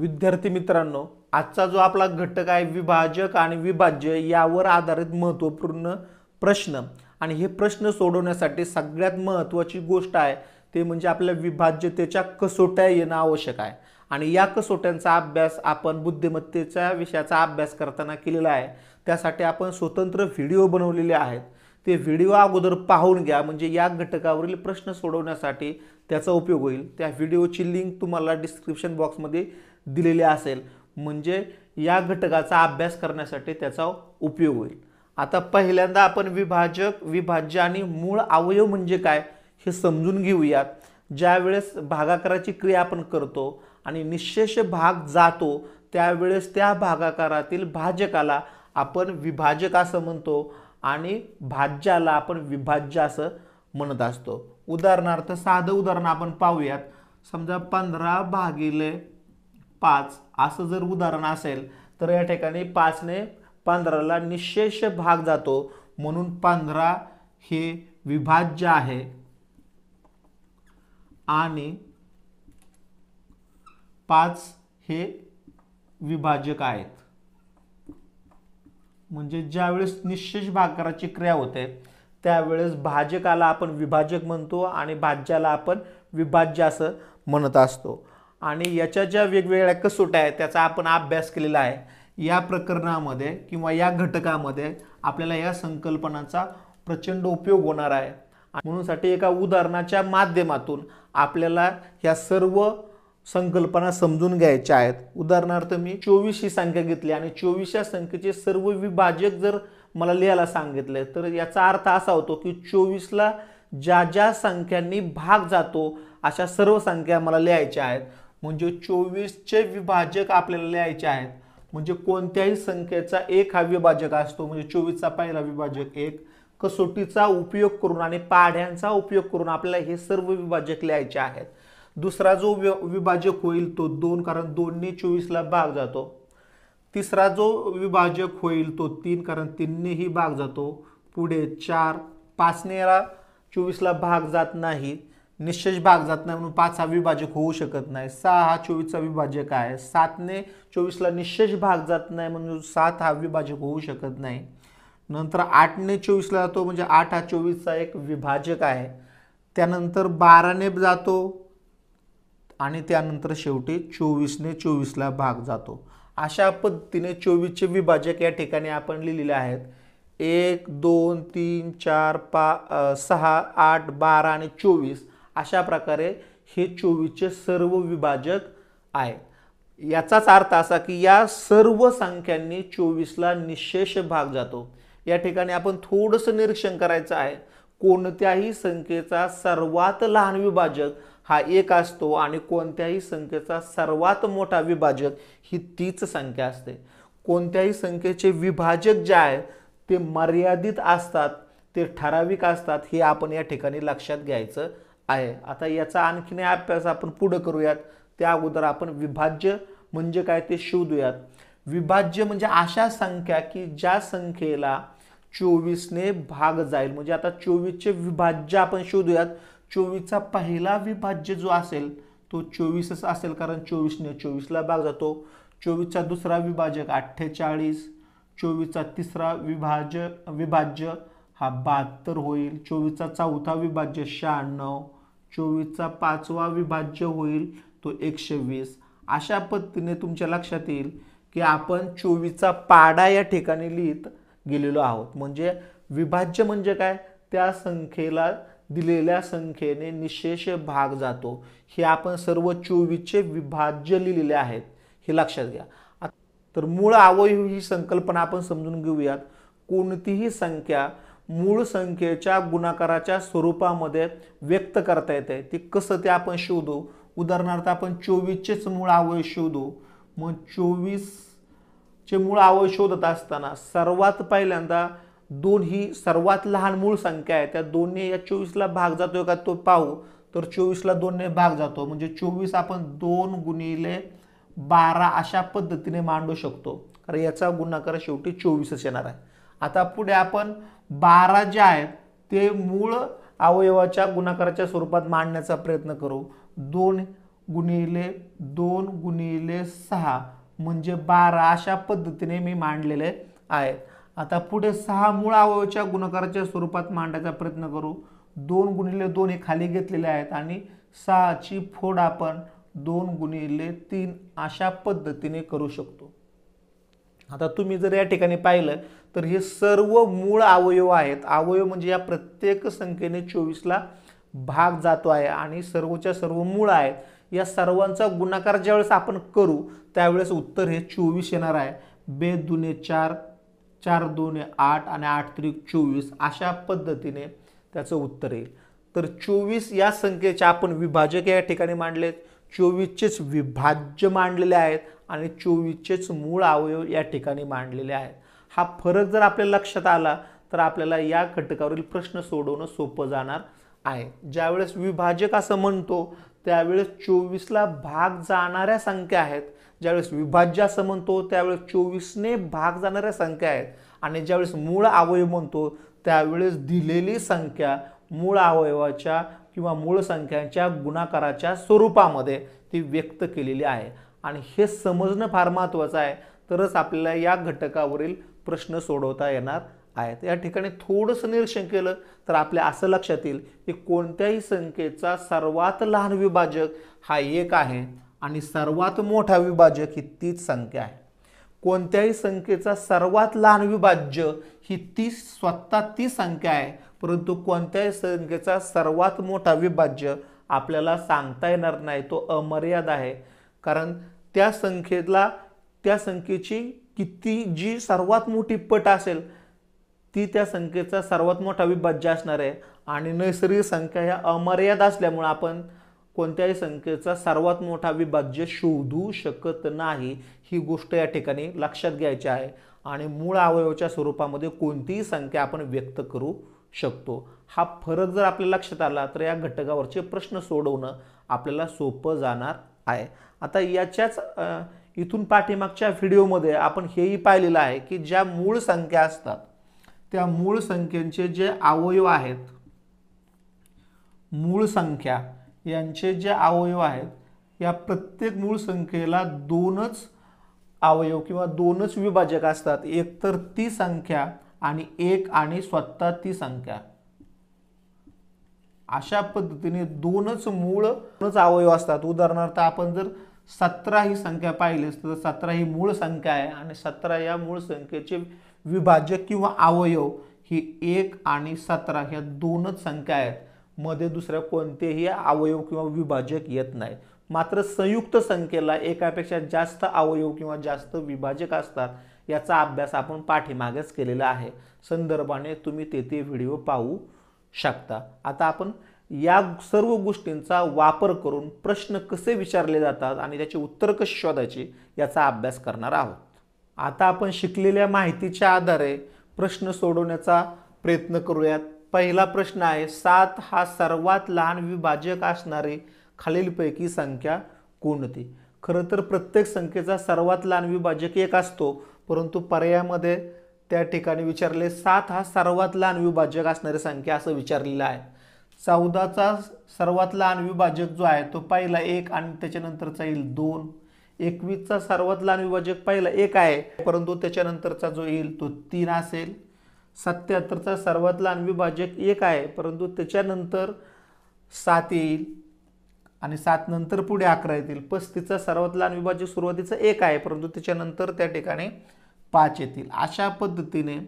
विद्यार्थी मित्रांनो आजचा जो आपला घटक आहे विभाजक आणि विभाज्य यावर आधारित महत्त्वपूर्ण प्रश्न आणि हे प्रश्न सोडवण्यासाठी सगळ्यात महत्त्वाची गोष्ट आहे ते म्हणजे आपल्या विभाज्यतेच्या कसोट्या येणं आवश्यक आहे आणि या कसोट्यांचा अभ्यास आपण बुद्धिमत्तेच्या विषयाचा अभ्यास करताना केलेला आहे त्यासाठी आपण स्वतंत्र व्हिडिओ बनवलेले आहेत ते व्हिडिओ अगोदर पाहून घ्या म्हणजे या घटकावरील प्रश्न सोडवण्यासाठी त्याचा उपयोग होईल त्या व्हिडिओची लिंक तुम्हाला डिस्क्रिप्शन बॉक्समध्ये दिलेली असेल म्हणजे या घटकाचा अभ्यास करण्यासाठी त्याचा उपयोग होईल आता पहिल्यांदा आपण विभाजक विभाज्य आणि मूळ अवयव म्हणजे काय हे समजून घेऊयात ज्यावेळेस भागाकाराची क्रिया आपण करतो आणि निशेष भाग जातो त्यावेळेस त्या भागाकारातील भाजकाला आपण विभाजक असं म्हणतो आणि भाज्याला आपण विभाज्य असं म्हणत असतो उदाहरणार्थ साधं उदाहरण आपण पाहूयात समजा पंधरा भागिले पाच असं जर उदाहरण असेल तर या ठिकाणी पाचने पंधराला निशेष भाग जातो म्हणून पंधरा हे विभाज्य आहे आणि पाच हे विभाजक आहेत म्हणजे ज्यावेळेस निशेष भाग करायची क्रिया होते त्यावेळेस भाजकाला आपण विभाजक म्हणतो आणि भाज्याला आपण विभाज्य असं म्हणत असतो आणि याच्या ज्या वेगवेगळ्या कसोट्या आहेत त्याचा आपण अभ्यास केलेला आहे या प्रकरणामध्ये किंवा या घटकामध्ये आपल्याला या संकल्पनाचा प्रचंड उपयोग होणार आहे म्हणूनसाठी एका उदाहरणाच्या माध्यमातून आपल्याला ह्या सर्व संकल्पना समजून घ्यायच्या आहेत उदाहरणार्थ मी चोवीस ही संख्या घेतली आणि चोवीस या संख्येचे सर्व विभाजक जर मला लिहायला सांगितलं तर याचा अर्थ असा होतो की चोवीसला ज्या ज्या संख्यांनी भाग जातो अशा सर्व संख्या मला लिहायच्या आहेत म्हणजे चोवीसचे विभाजक आपल्याला लिहायचे आहेत म्हणजे कोणत्याही संख्येचा एक हा विभाजक असतो म्हणजे चोवीसचा पहिला विभाजक एक कसोटीचा उपयोग करून आणि पाढ्यांचा उपयोग करून आपल्याला हे सर्व विभाजक लिहायचे आहेत दुसरा जो विभाजक होईल तो दोन कारण दोनने चोवीसला भाग जातो तिसरा जो विभाजक होईल तो तीन कारण तीननेही भाग जातो पुढे चार पाचनेला चोवीसला भाग जात नाही निश्चय भाग जात नाही म्हणून पाच हा विभाजक होऊ शकत नाही सहा हा चोवीसचा विभाजक आहे सातने चोवीसला निश्चय भाग जात नाही म्हणून सात हा विभाजक होऊ शकत नाही नंतर आठने चोवीसला जातो म्हणजे आठ हा चोवीसचा एक विभाजक आहे त्यानंतर बाराने जातो आणि त्यानंतर शेवटी चोवीसने चोवीसला भाग जातो अशा पद्धतीने चोवीसचे विभाजक या ठिकाणी आपण लिहिलेले आहेत एक दोन तीन चार पा सहा आठ बारा आणि चोवीस अशा प्रकारे हे चोवीसचे सर्व विभाजक आहेत याचाच अर्थ असा की या सर्व संख्यांनी चोवीसला निशेष भाग जातो या ठिकाणी आपण थोडंसं निरीक्षण करायचं आहे कोणत्याही संख्येचा सर्वात लहान विभाजक हा एक असतो आणि कोणत्याही संख्येचा सर्वात मोठा विभाजक ही तीच संख्या असते कोणत्याही संख्येचे विभाजक जे आहे ते मर्यादित असतात ते ठराविक असतात हे आपण या ठिकाणी लक्षात घ्यायचं आहे आता याचा आणखीन अभ्यास आपण पुढं करूयात त्या अगोदर आपण विभाज्य म्हणजे काय ते शोधूयात विभाज्य म्हणजे अशा संख्या की ज्या संख्येला चोवीसने भाग जाईल म्हणजे आता चोवीसचे विभाज्य आपण शोधूयात चोवीसचा पहिला विभाज्य जो असेल तो चोवीसच असेल कारण चोवीसने चोवीसला भाग जातो चोवीसचा दुसरा विभाजक अठ्ठेचाळीस चोवीसचा तिसरा विभाज विभाज्य हा बहात्तर होईल चोवीसचा चौथा विभाज्य शहाण्णव चोवीसचा पाचवा विभाज्य होईल तो एकशे वीस अशा पद्धतीने तुमच्या लक्षात येईल की आपण चोवीसचा पाडा या ठिकाणी लिहित गेलेलो आहोत म्हणजे विभाज्य म्हणजे काय त्या संख्येला दिलेल्या संख्येने निशेष भाग जातो हे आपण सर्व चोवीसचे विभाज्य लिहिलेले आहेत हे लक्षात घ्या तर मूळ अवयव ही संकल्पना आपण समजून घेऊयात कोणतीही संख्या मूळ संख्येच्या गुणाकाराच्या स्वरूपामध्ये व्यक्त करता येते ती कसं ते आपण शोधू उदाहरणार्थ आपण चोवीसचेच मूळ अवयव शोधू मग चोवीसचे मूळ अवयव शोधत असताना सर्वात पहिल्यांदा दोन ही सर्वात लहान मूळ संख्या आहे त्या दोनने या चोवीसला भाग जातोय का तो पाहू तर चोवीसला दोनने भाग जातो म्हणजे चोवीस आपण दोन गुणिले बारा अशा पद्धतीने मांडू शकतो कारण याचा गुणाकार शेवटी चोवीसच येणार आहे आता पुढे आपण बारा जे आहे ते मूळ अवयवाच्या गुणाकाराच्या स्वरूपात मांडण्याचा प्रयत्न करू दोन गुणिले दोन गुणिले सहा म्हणजे बारा अशा पद्धतीने मी मांडलेले आहे आता पुढे सहा मूळ अवयवच्या गुणाकाराच्या स्वरूपात मांडायचा प्रयत्न करू दोन गुणिले दोन हे खाली घेतलेले आहेत आणि सहाची फोड आपण दोन गुणिले तीन अशा पद्धतीने करू शकतो आता तुम्ही जर या ठिकाणी पाहिलं तर हे सर्व मूळ अवयव आहेत अवयव म्हणजे या प्रत्येक संख्येने चोवीसला भाग जातो आहे आणि सर्वच्या सर्व मूळ आहेत या सर्वांचा गुणाकार ज्यावेळेस आपण करू त्यावेळेस उत्तर हे चोवीस येणार आहे बे दुने चार चार दोन आठ आणि आठ त्रिक चोवीस अशा पद्धतीने त्याचं उत्तर येईल तर चोवीस या संख्येचे आपण विभाजक या ठिकाणी मांडलेत चोवीसचेच विभाज्य मांडलेले आहेत आणि चोवीसचेच मूळ अवयव या ठिकाणी मांडलेले आहेत हा फरक जर आपल्या लक्षात आला तर आपल्याला या घटकावरील प्रश्न सोडवणं सोपं जाणार आहे ज्यावेळेस विभाजक असं म्हणतो त्यावेळेस चोवीसला भाग जाणाऱ्या संख्या आहेत ज्यावेळेस विभाज्य असं म्हणतो त्यावेळेस चोवीसने भाग जाणाऱ्या संख्या आहेत आणि ज्यावेळेस मूळ अवयव म्हणतो त्यावेळेस दिलेली संख्या मूळ अवयवाच्या किंवा मूळ संख्यांच्या गुणाकाराच्या स्वरूपामध्ये ती व्यक्त केलेली आहे आणि हे समजणं फार महत्त्वाचं आहे तरच आपल्याला या घटकावरील प्रश्न सोडवता येणार आहेत या ठिकाणी थोडंसं निरीक्षण केलं तर आपल्या असं लक्षात येईल की कोणत्याही संख्येचा सर्वात लहान विभाजक हा एक आहे आणि सर्वात मोठा विभाजक ही तीच संख्या आहे कोणत्याही संख्येचा सर्वात लहान विभाज्य ही ती स्वतः ती संख्या आहे परंतु कोणत्याही संख्येचा सर्वात मोठा विभाज्य आपल्याला सांगता येणार नाही तो अमर्याद आहे कारण त्या संख्येला त्या संख्येची किती जी सर्वात मोठी पट असेल ती त्या संख्येचा सर्वात मोठा विभाज्य असणार आहे आणि नैसर्गिक संख्या ह्या अमर्याद असल्यामुळे आपण कोणत्याही संख्येचा सर्वात मोठा विभाज्य शोधू शकत नाही ही गोष्ट या ठिकाणी लक्षात घ्यायची आहे आणि मूळ अवयवाच्या स्वरूपामध्ये कोणतीही संख्या आपण व्यक्त करू शकतो हा फरक जर आपल्या लक्षात आला तर या घटकावरचे प्रश्न सोडवणं आपल्याला सोपं जाणार आहे आता याच्याच इथून पाठीमागच्या व्हिडिओमध्ये आपण हेही पाहिलेलं आहे की ज्या मूळ संख्या असतात त्या मूळ संख्येचे जे अवयव आहेत मूळ संख्या यांचे जे अवयव आहेत या प्रत्येक मूळ संख्येला दोनच अवयव किंवा दोनच विभाजक असतात एक तर ती संख्या आणि एक आणि स्वतः ती संख्या अशा पद्धतीने दोनच मूळ दोनच अवयव असतात उदाहरणार्थ आपण जर सतरा ही संख्या पाहिलीस तर सतरा ही मूळ संख्या आहे आणि सतरा या मूळ संख्येचे विभाजक किंवा अवयव ही एक आणि सतरा ह्या दोनच संख्या आहेत मध्ये दुसऱ्या कोणतेही अवयव किंवा विभाजक येत नाही मात्र संयुक्त संख्येला एकापेक्षा जास्त अवयव किंवा जास्त विभाजक असतात याचा अभ्यास आपण पाठीमागेच केलेला आहे संदर्भाने तुम्ही तेथे व्हिडिओ पाहू शकता आता आपण या सर्व गोष्टींचा वापर करून प्रश्न कसे विचारले जातात आणि त्याचे उत्तर कशी शोधायचे याचा अभ्यास करणार आहोत आता आपण शिकलेल्या माहितीच्या आधारे प्रश्न सोडवण्याचा प्रयत्न करूयात पहिला प्रश्न आहे सात हा सर्वात लहान विभाजक असणारी खालीलपैकी संख्या कोणती खरं तर प्रत्येक संख्येचा सर्वात लहान विभाजक एक असतो परंतु पर्यायामध्ये त्या ठिकाणी विचारले सात हा सर्वात लहान विभाजक असणारी संख्या असं विचारलेलं आहे चौदाचा सर्वात लहान विभाजक जो आहे तो पहिला एक आणि त्याच्यानंतरचा येईल दोन एकवीसचा सर्वात लहान विभाजक पहिला एक आहे परंतु त्याच्यानंतरचा जो येईल तो तीन असेल सत्याहत्तरचा सर्वातला विभाजक एक आहे परंतु त्याच्यानंतर सात येईल आणि सात नंतर पुढे अकरा येतील पस्तीचा सर्वात लहान विभाजक सुरुवातीचा एक आहे परंतु त्याच्यानंतर त्या ठिकाणी पाच येतील अशा पद्धतीने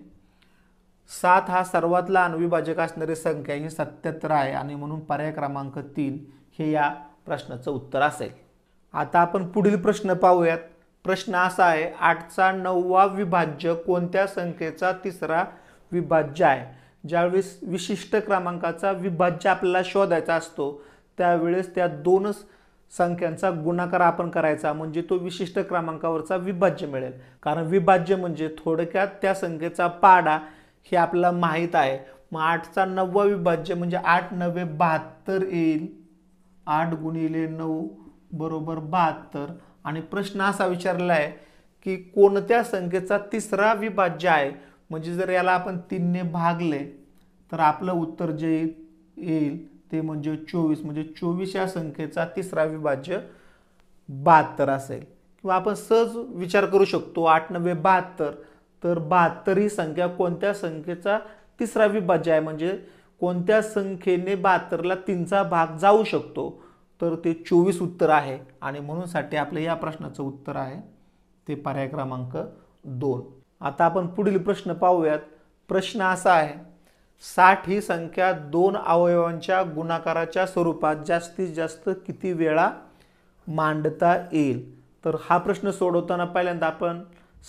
सात हा सर्वात लहान विभाजक असणारी संख्या ही सत्याहत्तर आहे आणि म्हणून पर्याय क्रमांक तीन हे या प्रश्नाचं उत्तर असेल आता आपण पुढील प्रश्न पाहूयात प्रश्न असा आहे आठचा नववा विभाज्य कोणत्या संख्येचा तिसरा विभाज्य आहे ज्यावेळेस विशिष्ट क्रमांकाचा विभाज्य आपल्याला शोधायचा असतो त्यावेळेस त्या दोनच संख्यांचा गुणाकार आपण करायचा म्हणजे तो विशिष्ट क्रमांकावरचा विभाज्य मिळेल कारण विभाज्य म्हणजे थोडक्यात त्या संख्येचा पाडा हे आपल्याला माहीत आहे मग आठचा नववा विभाज्य म्हणजे आठ नव्हे बहात्तर येईल आठ गुणिले नऊ बरोबर बहात्तर आणि प्रश्न असा विचारला आहे की कोणत्या संख्येचा तिसरा विभाज्य आहे म्हणजे जर याला आपण तीनने भागले तर आपलं उत्तर जे येईल ते म्हणजे चोवीस म्हणजे चोवीस या संख्येचा तिसरा विभाज्य बहात्तर असेल किंवा आपण सहज विचार करू शकतो आठ नव्हे बहात्तर तर बहात्तर ही संख्या कोणत्या संख्येचा तिसरा विभाज्य आहे म्हणजे कोणत्या संख्येने बहात्तरला तीनचा भाग जाऊ शकतो तर ते चोवीस उत्तर आहे आणि म्हणूनसाठी आपलं या प्रश्नाचं उत्तर आहे ते पर्याय क्रमांक दोन आता आपण पुढील प्रश्न पाहूयात प्रश्न असा आहे साठ ही संख्या दोन अवयवांच्या गुणाकाराच्या स्वरूपात जास्तीत जास्त किती वेळा मांडता येईल तर हा प्रश्न सोडवताना पहिल्यांदा आपण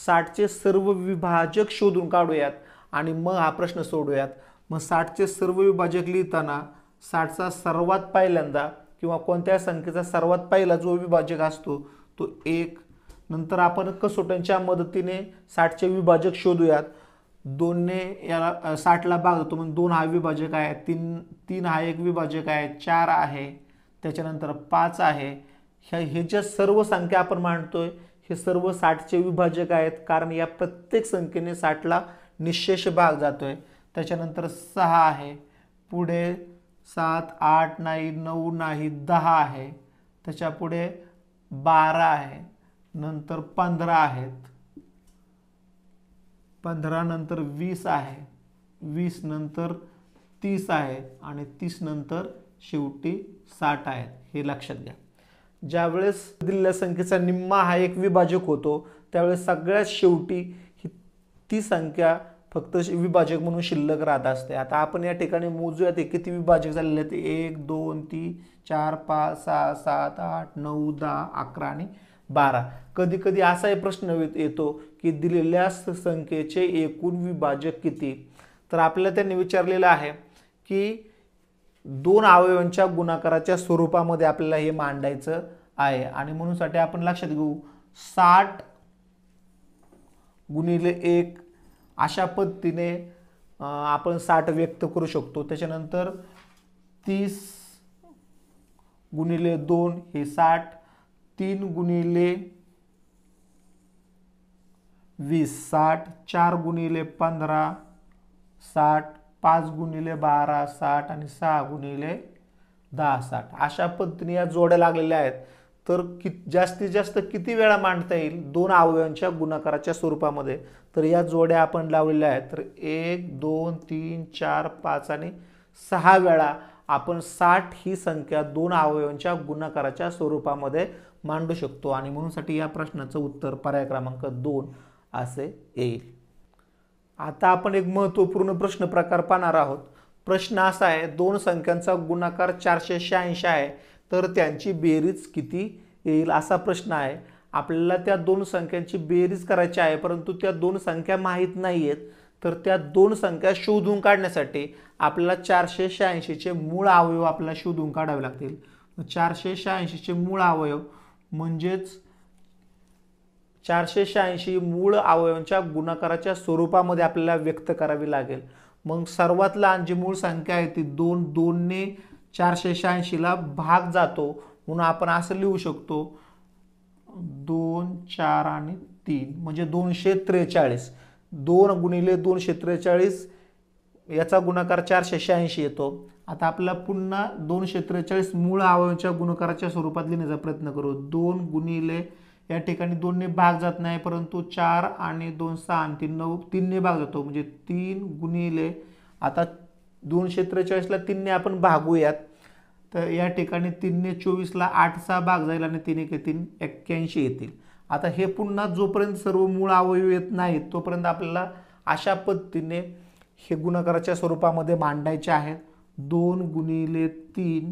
साठचे सर्व विभाजक शोधून काढूयात आणि मग हा प्रश्न सोडूयात मग साठचे सर्व विभाजक लिहिताना साठचा सर्वात पहिल्यांदा किंवा कोणत्या संख्येचा सर्वात पहिला जो विभाजक असतो तो एक नंतर आपण कसोट्यांच्या मदतीने साठचे विभाजक शोधूयात दोनने याला साठला भाग होतो म्हणजे दोन हा विभाजक आहे तीन तीन हा एक विभाजक आहे चार आहे त्याच्यानंतर पाच आहे ह्या हे ज्या सर्व संख्या आपण मांडतोय हे सर्व साठचे विभाजक आहेत कारण या प्रत्येक संख्येने साठला निशेष भाग जातो आहे त्याच्यानंतर सहा आहे पुढे सात आठ नाही नऊ नाही दहा आहे त्याच्यापुढे बारा आहे नंतर पंधरा आहेत पंधरा नंतर वीस आहे वीस नंतर तीस आहे आणि तीस नंतर शेवटी साठ आहेत हे लक्षात घ्या ज्यावेळेस दिलेल्या संख्येचा निम्मा हा एक विभाजक होतो त्यावेळेस सगळ्यात शेवटी ही ती संख्या फक्त विभाजक म्हणून शिल्लक राहत असते आता आपण या ठिकाणी मोजूया ते किती विभाजक झालेले आहेत एक दोन तीन चार पाच सहा सात आठ नऊ दहा अकरा आणि बारा कधी कधी असाही प्रश्न येतो की दिलेल्या संख्येचे एकूण विभाजक किती तर आपल्याला त्यांनी विचारलेलं आहे की दोन अवयवांच्या गुणाकाराच्या स्वरूपामध्ये आपल्याला हे मांडायचं आहे आणि म्हणूनसाठी आपण लक्षात घेऊ साठ गुणिले एक अशा पद्धतीने आपण साठ व्यक्त करू शकतो त्याच्यानंतर तीस गुणिले दोन हे साठ तीन गुणिले वीस साठ चार गुणिले पंधरा साठ पाच गुणिले बारा साठ आणि सहा गुणिले दहा साठ अशा पद्धतीने या जोड्या लागलेल्या आहेत तर कि जास्तीत जास्त किती वेळा मांडता येईल दोन अवयवांच्या गुणाकाराच्या स्वरूपामध्ये तर या जोड्या आपण लावलेल्या आहेत तर एक दोन तीन चार पाच आणि सहा वेळा आपण साठ ही संख्या दोन अवयवांच्या गुणाकाराच्या स्वरूपामध्ये मांडू शकतो आणि म्हणूनसाठी या प्रश्नाचं उत्तर पर्याय क्रमांक दोन असे येईल आता आपण एक महत्त्वपूर्ण प्रश्न प्रकार पाहणार आहोत प्रश्न असा आहे दोन संख्यांचा गुणाकार चारशे शहाऐंशी आहे तर त्यांची बेरीज किती येईल असा प्रश्न आहे आपल्याला त्या दोन संख्यांची बेरीज करायची आहे परंतु त्या दोन संख्या माहीत नाही आहेत तर त्या दोन संख्या शोधून काढण्यासाठी आपल्याला चारशे शहाऐंशीचे मूळ अवयव आपल्याला शोधून काढावे लागतील चारशे शहाऐंशीचे मूळ अवयव म्हणजेच चारशे शहाऐंशी मूळ अवयवांच्या गुणाकाराच्या स्वरूपामध्ये आपल्याला व्यक्त करावी लागेल मग सर्वात लहान जी मूळ संख्या आहे ती दोन दोनने चारशे शहाऐंशीला भाग जातो म्हणून आपण असं लिहू शकतो दोन चार आणि तीन म्हणजे दोनशे त्रेचाळीस दोन गुणिले दोनशे त्रेचाळीस याचा गुणाकार चारशे शहाऐंशी येतो आता आपल्याला पुन्हा दोनशे त्रेचाळीस मूळ अवयवांच्या गुणकाराच्या स्वरूपात लिहिण्याचा प्रयत्न करू दोन गुणिले या ठिकाणी दोनने भाग जात नाही परंतु चार आणि दोन सहा आणि तीन नऊ तीनने भाग जातो म्हणजे तीन गुणिले आता दोनशे त्रेचाळीसला तीनने आपण भागूयात तर या ठिकाणी तीनने चोवीसला सहा भाग जाईल आणि तीन एक तीन एक्क्याऐंशी येतील आता हे पुन्हा जोपर्यंत सर्व मूळ अवयव येत नाहीत तोपर्यंत आपल्याला अशा पद्धतीने हे गुणाकाराच्या स्वरूपामध्ये मांडायचे आहेत दोन गुणिले तीन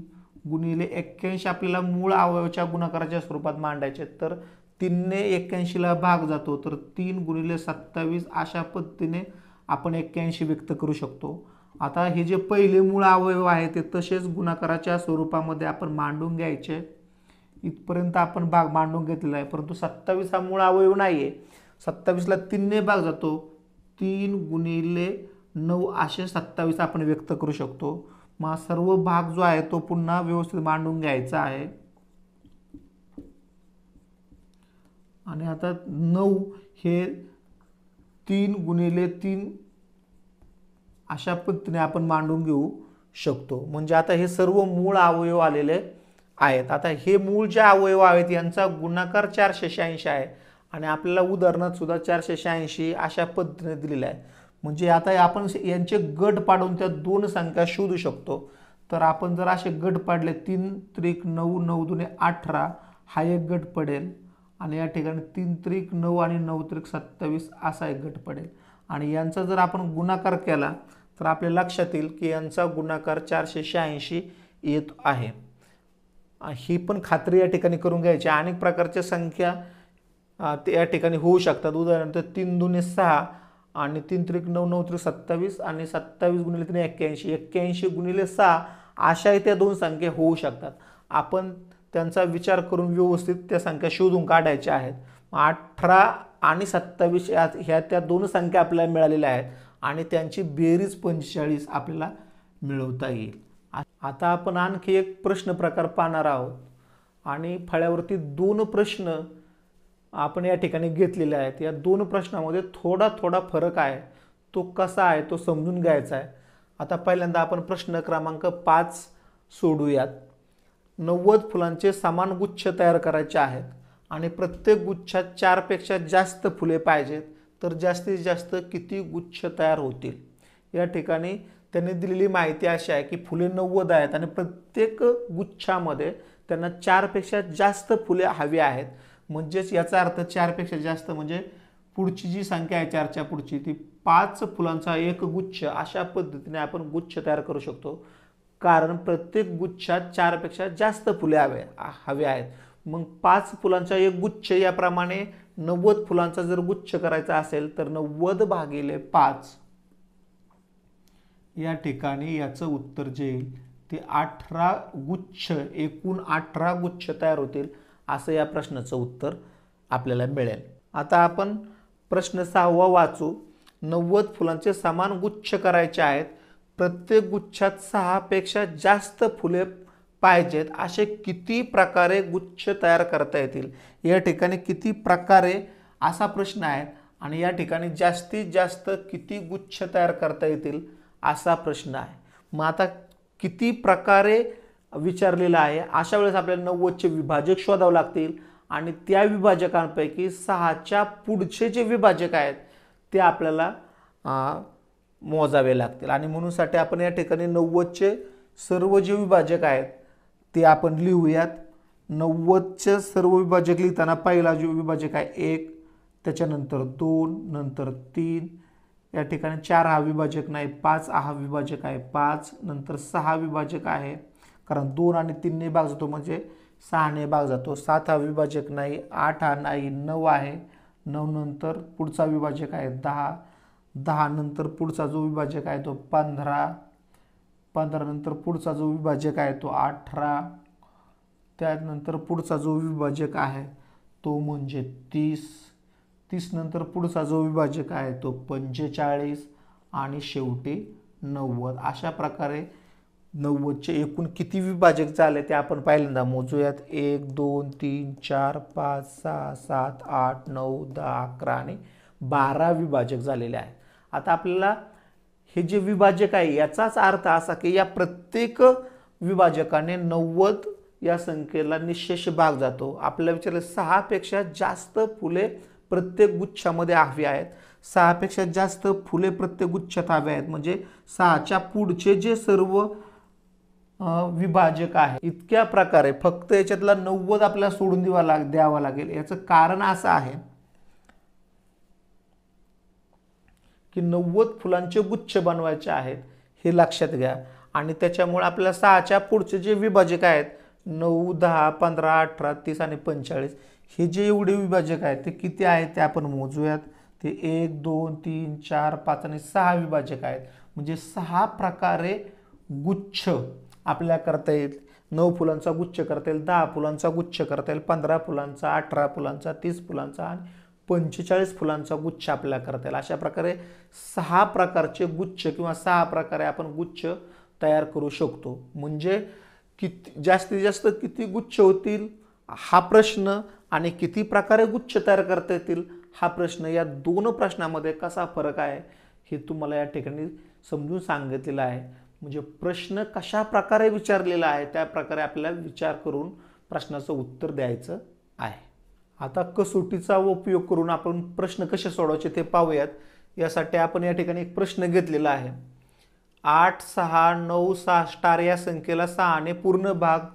गुणिले एक्क्याऐंशी आपल्याला मूळ अवयवाच्या गुणाकाराच्या स्वरूपात मांडायचे तर तीनने एक्क्याऐंशीला भाग जातो तर तीन गुणिले सत्तावीस अशा पद्धतीने आपण एक्क्याऐंशी व्यक्त करू शकतो आता हे जे पहिले मूळ अवयव आहे ते तसेच गुणाकाराच्या स्वरूपामध्ये आपण मांडून घ्यायचे इथपर्यंत आपण भाग मांडून घेतलेला आहे परंतु सत्तावीस हा मूळ अवयव नाही आहे सत्तावीसला तीनने भाग जातो तीन गुणिले नऊ असे सत्तावीस आपण व्यक्त करू शकतो मग सर्व भाग जो आहे तो पुन्हा व्यवस्थित मांडून घ्यायचा आहे आणि आता नऊ हे तीन गुणिले तीन अशा पद्धतीने आपण मांडून घेऊ शकतो म्हणजे आता हे सर्व मूळ अवयव आलेले आहेत आता हे मूळ जे अवयव आहेत यांचा गुणाकार चारशे शहाऐंशी आहे आणि आपल्याला उदाहरणात सुद्धा चारशे शहाऐंशी अशा पद्धतीने दिलेलं आहे म्हणजे आता आपण यांचे गट पाडून त्या दोन संख्या शोधू शकतो तर आपण जर असे गट पाडले तीन त्रिक नऊ नऊ दुने अठरा हा एक गट पडेल आणि या ठिकाणी तीन त्रिक नऊ आणि नऊ त्रिक सत्तावीस असा एक गट पडेल आणि यांचा जर आपण गुणाकार केला तर आपल्या लक्षात येईल की यांचा गुणाकार चारशे शहाऐंशी येत आहे ही पण खात्री या ठिकाणी करून घ्यायची अनेक प्रकारच्या संख्या ते या ठिकाणी होऊ शकतात उदाहरणार्थ तीन दुने सहा आणि तीन त्रिक नऊ नऊ त्रिक सत्तावीस आणि सत्तावीस गुणिले तीन एक्क्याऐंशी एक्क्याऐंशी गुणिले सहा अशाही त्या दोन संख्या होऊ शकतात आपण त्यांचा विचार करून व्यवस्थित त्या संख्या शोधून काढायच्या आहेत अठरा आणि सत्तावीस या ह्या त्या दोन संख्या आपल्याला मिळालेल्या आहेत आणि त्यांची बेरीज पंचेचाळीस आपल्याला मिळवता येईल आता आपण आणखी एक प्रश्न प्रकार पाहणार आहोत आणि फळ्यावरती दोन प्रश्न आपण या ठिकाणी घेतलेल्या आहेत या दोन प्रश्नामध्ये थोडा थोडा फरक आहे तो कसा आहे तो समजून घ्यायचा आहे आता पहिल्यांदा आपण प्रश्न क्रमांक पाच सोडूयात नव्वद फुलांचे समान गुच्छ तयार करायचे आहेत आणि प्रत्येक गुच्छात चारपेक्षा जास्त फुले पाहिजेत तर जास्तीत जास्त किती गुच्छ तयार होतील या ठिकाणी त्यांनी दिलेली माहिती अशी आहे की फुले नव्वद आहेत आणि प्रत्येक गुच्छामध्ये त्यांना चारपेक्षा जास्त फुले हवी आहेत म्हणजेच याचा अर्थ चारपेक्षा जास्त म्हणजे पुढची जी संख्या आहे चारच्या पुढची ती पाच फुलांचा एक गुच्छ अशा पद्धतीने आपण गुच्छ तयार करू शकतो कारण प्रत्येक गुच्छात चारपेक्षा जास्त फुले हवे हवे आहेत मग पाच फुलांचा एक गुच्छ याप्रमाणे नव्वद फुलांचा जर गुच्छ करायचा असेल तर नव्वद भागिले पाच या ठिकाणी याचं उत्तर जे येईल ते अठरा गुच्छ एकूण अठरा गुच्छ तयार होतील असं या प्रश्नाचं उत्तर आपल्याला मिळेल आता आपण प्रश्न सहावा वाचू नव्वद फुलांचे समान गुच्छ करायचे आहेत प्रत्येक गुच्छात सहापेक्षा जास्त फुले पाहिजेत असे किती प्रकारे गुच्छ तयार करता येतील या ठिकाणी किती प्रकारे असा प्रश्न आहे आणि या ठिकाणी जास्तीत जास्त किती गुच्छ तयार करता येतील असा प्रश्न आहे मग आता किती प्रकारे विचारलेलं आहे अशा वेळेस आपल्याला नव्वदचे विभाजक शोधावं लागतील आणि त्या विभाजकांपैकी सहाच्या पुढचे जे विभाजक आहेत ते आपल्याला मोजावे लागतील आणि म्हणूनसाठी आपण या ठिकाणी नव्वदचे सर्व जे विभाजक आहेत ते आपण लिहूयात नव्वदचे सर्व विभाजक लिहिताना पहिला जो विभाजक आहे एक त्याच्यानंतर दोन नंतर तीन या ठिकाणी चार हा विभाजक नाही पाच हा विभाजक आहे पाच नंतर सहा विभाजक आहे कारण दोन आणि तीनने भाग जातो म्हणजे सहाने भाग जातो सात हा विभाजक नाही आठ हा नाही नऊ आहे नऊ नंतर पुढचा विभाजक आहे दहा दहा नंतर पुढचा जो विभाजक आहे तो पंधरा पंधरा नंतर पुढचा जो विभाजक आहे तो अठरा त्यानंतर पुढचा जो विभाजक आहे तो म्हणजे तीस तीस नंतर पुढचा जो विभाजक आहे तो पंचेचाळीस आणि शेवटी नव्वद अशा प्रकारे नव्वदचे एकूण किती विभाजक झाले ते आपण पहिल्यांदा मोजूयात एक दोन तीन चार पाच सहा सात आठ नऊ दहा अकरा आणि बारा विभाजक झालेले आहेत आता आपल्याला हे जे विभाजक आहे याचाच अर्थ असा की या प्रत्येक विभाजकाने नव्वद या संख्येला निशेष भाग जातो आपल्याला विचारलं सहापेक्षा जास्त फुले प्रत्येक गुच्छामध्ये हवी आहेत सहापेक्षा जास्त फुले प्रत्येक गुच्छात हवे आहेत म्हणजे सहाच्या पुढचे जे सर्व विभाजक आहे इतक्या प्रकारे फक्त याच्यातला नव्वद आपल्याला सोडून द्यावा लाग द्यावा लागेल याचं कारण असं आहे की नव्वद फुलांचे गुच्छ बनवायचे आहेत हे लक्षात घ्या आणि त्याच्यामुळे आपल्या सहाच्या पुढचे जे विभाजक आहेत नऊ दहा पंधरा अठरा तीस आणि पंचेचाळीस हे जे एवढे विभाजक आहेत ते किती आहेत ते आपण मोजूयात ते एक दोन तीन चार पाच आणि सहा विभाजक आहेत म्हणजे सहा प्रकारे गुच्छ आपल्या करता येईल नऊ फुलांचा गुच्छ करता येईल दहा फुलांचा गुच्छ करता येईल पंधरा फुलांचा अठरा फुलांचा तीस फुलांचा आणि पंचेचाळीस फुलांचा गुच्छ आपल्याला करता येईल अशा प्रकारे सहा प्रकारचे गुच्छ किंवा सहा प्रकारे आपण गुच्छ तयार करू शकतो म्हणजे किती जास्तीत जास्त किती गुच्छ होतील हा प्रश्न आणि किती प्रकारे गुच्छ तयार करता येतील हा प्रश्न या दोन प्रश्नामध्ये कसा फरक आहे हे तुम्हाला या ठिकाणी समजून सांगितलेलं आहे म्हणजे प्रश्न कशा प्रकारे विचारलेला आहे त्या प्रकारे आपल्याला विचार करून प्रश्नाचं उत्तर द्यायचं आहे आता कसोटीचा उपयोग करून आपण प्रश्न कसे सोडवायचे ते पाहूयात यासाठी आपण या ठिकाणी एक प्रश्न घेतलेला आहे आठ सहा नऊ सहा स्टार या संख्येला सहाने पूर्ण भाग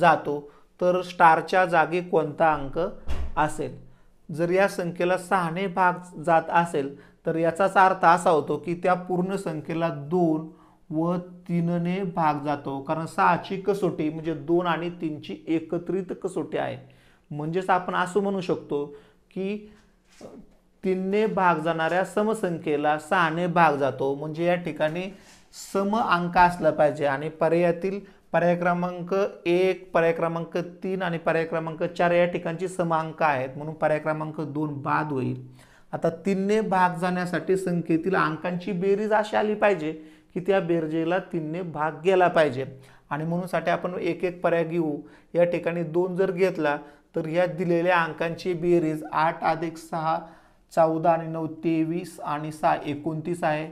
जातो तर स्टारच्या जागी कोणता अंक असेल जर या संख्येला सहाने भाग जात असेल तर याचाच अर्थ असा होतो की त्या पूर्ण संख्येला दोन व तीनने भाग जातो कारण सहाची कसोटी म्हणजे दोन आणि तीनची एकत्रित कसोटी आहे म्हणजेच आपण असं म्हणू शकतो की तीनने भाग जाणाऱ्या समसंख्येला सहाने भाग जातो म्हणजे या ठिकाणी सम अंक असला पाहिजे आणि पर्यायातील पर्याय क्रमांक एक पर्याय क्रमांक तीन आणि पर्याय क्रमांक चार या ठिकाणची सम अंक आहेत म्हणून पर्याय क्रमांक दोन बाद होईल आता तीनने भाग जाण्यासाठी संख्येतील अंकांची बेरीज अशी आली पाहिजे की त्या बेरजेला तीनने भाग गेला पाहिजे आणि म्हणून म्हणूनसाठी आपण एक एक पर्याय घेऊ या ठिकाणी दोन जर घेतला तर या दिलेल्या अंकांची बेरीज आठ अधिक सहा चौदा आणि नऊ तेवीस आणि सहा एकोणतीस आहे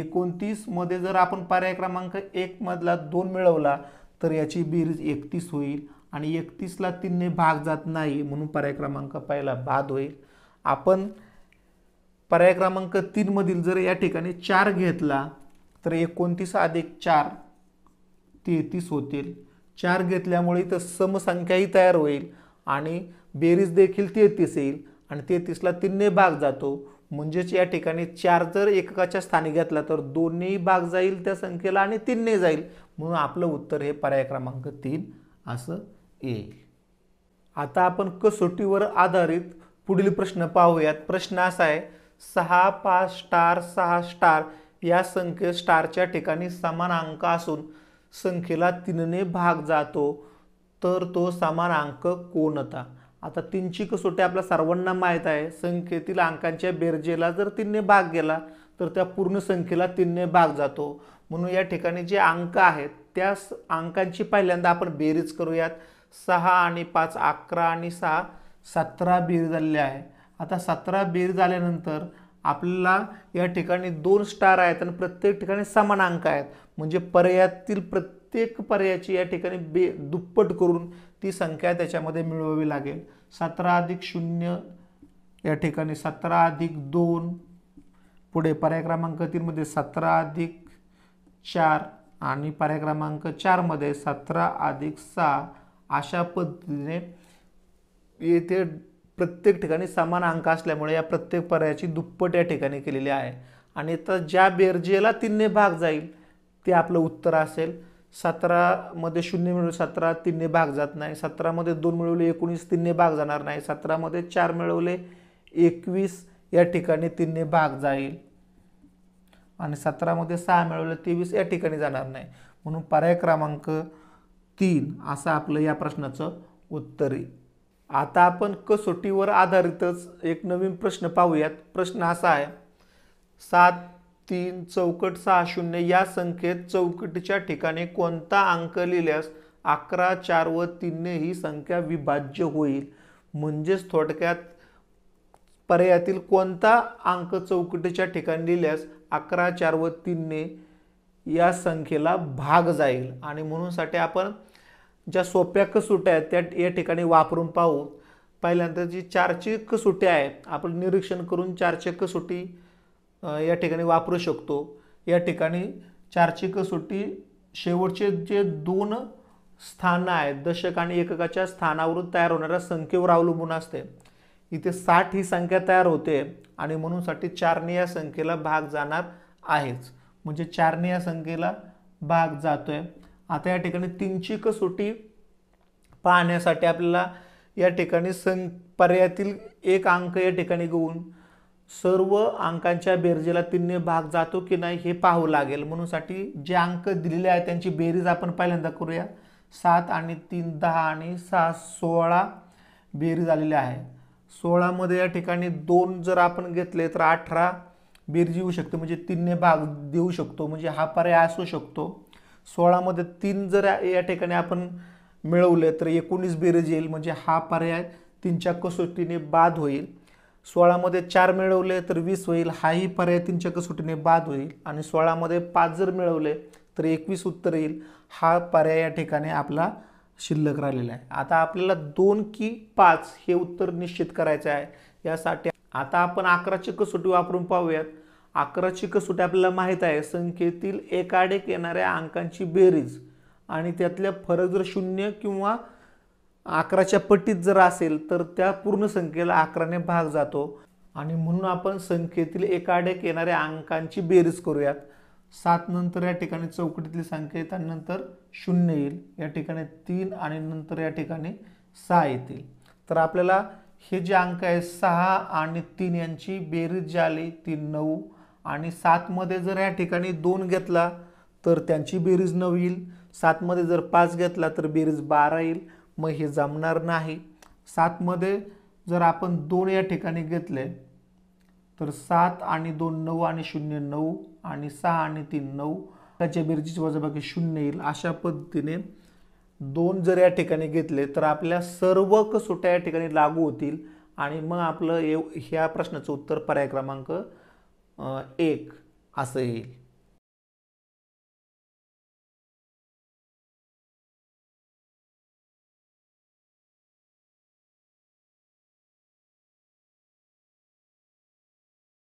एकोणतीसमध्ये जर आपण पर्याय क्रमांक एकमधला दोन मिळवला तर याची बेरीज एकतीस होईल आणि एकतीसला तीनने भाग जात नाही म्हणून पर्याय क्रमांक पहिला बाद होईल आपण पर्याय क्रमांक तीनमधील जर या ठिकाणी चार घेतला तर एकोणतीस अधिक चार तेहतीस होतील चार घेतल्यामुळे इथं समसंख्याही तयार होईल आणि बेरीज देखील तेहतीस येईल आणि तेहतीसला तीनने भाग जातो म्हणजेच या ठिकाणी चार जर एककाच्या स्थानी घेतला तर दोन्ही भाग जाईल त्या संख्येला आणि तीनने जाईल म्हणून आपलं उत्तर हे पर्याय क्रमांक तीन असं येईल आता आपण कसोटीवर आधारित पुढील प्रश्न पाहूयात प्रश्न असा आहे सहा पाच स्टार सहा स्टार या संख्येत स्टारच्या ठिकाणी समान अंक असून संख्येला तीनने भाग जातो तर तो समान अंक कोणता आता तीनची कसोटी आपल्या सर्वांना माहीत आहे संख्येतील अंकांच्या बेरजेला जर तीनने भाग गेला तर त्या पूर्ण संख्येला तीनने भाग जातो म्हणून या ठिकाणी जे अंक आहेत त्या अंकांची पहिल्यांदा आपण बेरीज करूयात सहा आणि पाच अकरा आणि सहा सतरा बेरीज झालेली आहे आता सतरा बेरीज झाल्यानंतर आपल्याला या ठिकाणी दोन स्टार आहेत आणि प्रत्येक ठिकाणी समान अंक आहेत म्हणजे पर्यायातील प्रत्येक पर्यायाची या ठिकाणी बे दुप्पट करून ती संख्या त्याच्यामध्ये मिळवावी लागेल सतरा अधिक शून्य या ठिकाणी सतरा अधिक दोन पुढे पर्याय क्रमांक तीनमध्ये सतरा अधिक चार आणि पर्याय क्रमांक चारमध्ये सतरा अधिक सहा अशा पद्धतीने येथे प्रत्येक ठिकाणी समान अंक असल्यामुळे या प्रत्येक पर्यायाची दुप्पट या ठिकाणी केलेली आहे आणि तर ज्या बेरजेला तीनने भाग जाईल ते आपलं उत्तर असेल सतरामध्ये शून्य मिळवले सतरा तीनने भाग जात नाही सतरामध्ये दोन मिळवले एकोणीस तीनने भाग जाणार नाही सतरामध्ये चार मिळवले एकवीस या ठिकाणी तीनने भाग जाईल आणि सतरामध्ये सहा मिळवले तेवीस या ठिकाणी जाणार नाही म्हणून पर्याय क्रमांक तीन असं आपलं या प्रश्नाचं उत्तर येईल आता आपण कसोटीवर आधारितच एक नवीन प्रश्न पाहूयात प्रश्न असा आहे सात तीन चौकट सहा शून्य या संख्येत चौकटीच्या ठिकाणी कोणता अंक लिहिल्यास अकरा चार व तीनने ही संख्या विभाज्य होईल म्हणजेच थोडक्यात पर्यायातील कोणता अंक चौकटीच्या ठिकाणी लिहिल्यास अकरा चार व तीनने या संख्येला भाग जाईल आणि म्हणूनसाठी आपण ज्या सोप्या कसोट्या आहेत त्या या ठिकाणी वापरून पाहू पहिल्यानंतर जी चारची कसोटी आहे आपण निरीक्षण करून चारचे कसोटी या ठिकाणी वापरू शकतो या ठिकाणी चारची कसोटी शेवटचे जे दोन स्थानं आहेत दशक आणि एककाच्या स्थानावरून तयार होणाऱ्या संख्येवर अवलंबून असते इथे साठ ही संख्या तयार होते आणि म्हणूनसाठी चारने या संख्येला भाग जाणार आहेच म्हणजे चारने या संख्येला भाग जातोय आता या ठिकाणी तीनची कसोटी पाहण्यासाठी आपल्याला या ठिकाणी सं पर्यायातील एक अंक या ठिकाणी घेऊन सर्व अंकांच्या बेरजेला तीनने भाग जातो की नाही हे पाहावं लागेल म्हणूनसाठी जे अंक दिलेले आहेत त्यांची बेरीज आपण पहिल्यांदा करूया सात आणि तीन दहा आणि सहा सोळा बेरीज आलेली आहे सोळामध्ये या ठिकाणी दोन जर आपण घेतले तर अठरा बेरीज येऊ शकते म्हणजे तीनने भाग देऊ शकतो म्हणजे हा पर्याय असू शकतो सोळामध्ये तीन जर या ठिकाणी आपण मिळवले तर एकोणीस बेरीज येईल म्हणजे हा पर्याय तीनच्या कसोटीने बाद होईल सोळामध्ये चार मिळवले तर वीस होईल हाही पर्याय तीनच्या कसोटीने बाद होईल आणि सोळामध्ये पाच जर मिळवले तर एकवीस उत्तर येईल हा पर्याय या ठिकाणी आपला शिल्लक राहिलेला आहे आता आपल्याला दोन की पाच हे उत्तर निश्चित करायचं आहे यासाठी आता आपण अकराची कसोटी वापरून पाहूयात अकराची कसोटी आपल्याला माहीत आहे संख्येतील एकाडेक येणाऱ्या अंकांची बेरीज आणि त्यातल्या फरक जर शून्य किंवा अकराच्या पटीत जर असेल तर त्या पूर्ण संख्येला अकराने भाग जातो आणि म्हणून आपण संख्येतील एकाडेक येणाऱ्या अंकांची बेरीज करूयात सात नंतर या ठिकाणी चौकटीतली संख्या येत आणि नंतर शून्य येईल या ठिकाणी तीन आणि नंतर या ठिकाणी सहा येतील तर आपल्याला हे जे अंक आहे सहा आणि तीन यांची बेरीज जी आली ती नऊ आणि सातमध्ये जर या ठिकाणी दोन घेतला तर त्यांची बेरीज नऊ येईल सातमध्ये जर पाच घेतला तर बेरीज बारा येईल मग हे जमणार नाही सातमध्ये जर आपण दोन या ठिकाणी घेतले तर सात आणि दोन नऊ आणि शून्य नऊ आणि सहा आणि तीन नऊ त्याच्या बेरजीची वजाबाकी शून्य येईल अशा पद्धतीने दोन जर या ठिकाणी घेतले तर आपल्या सर्व कसोट्या या ठिकाणी लागू होतील आणि मग आपलं एव ह्या प्रश्नाचं उत्तर पर्याय क्रमांक एक असं येईल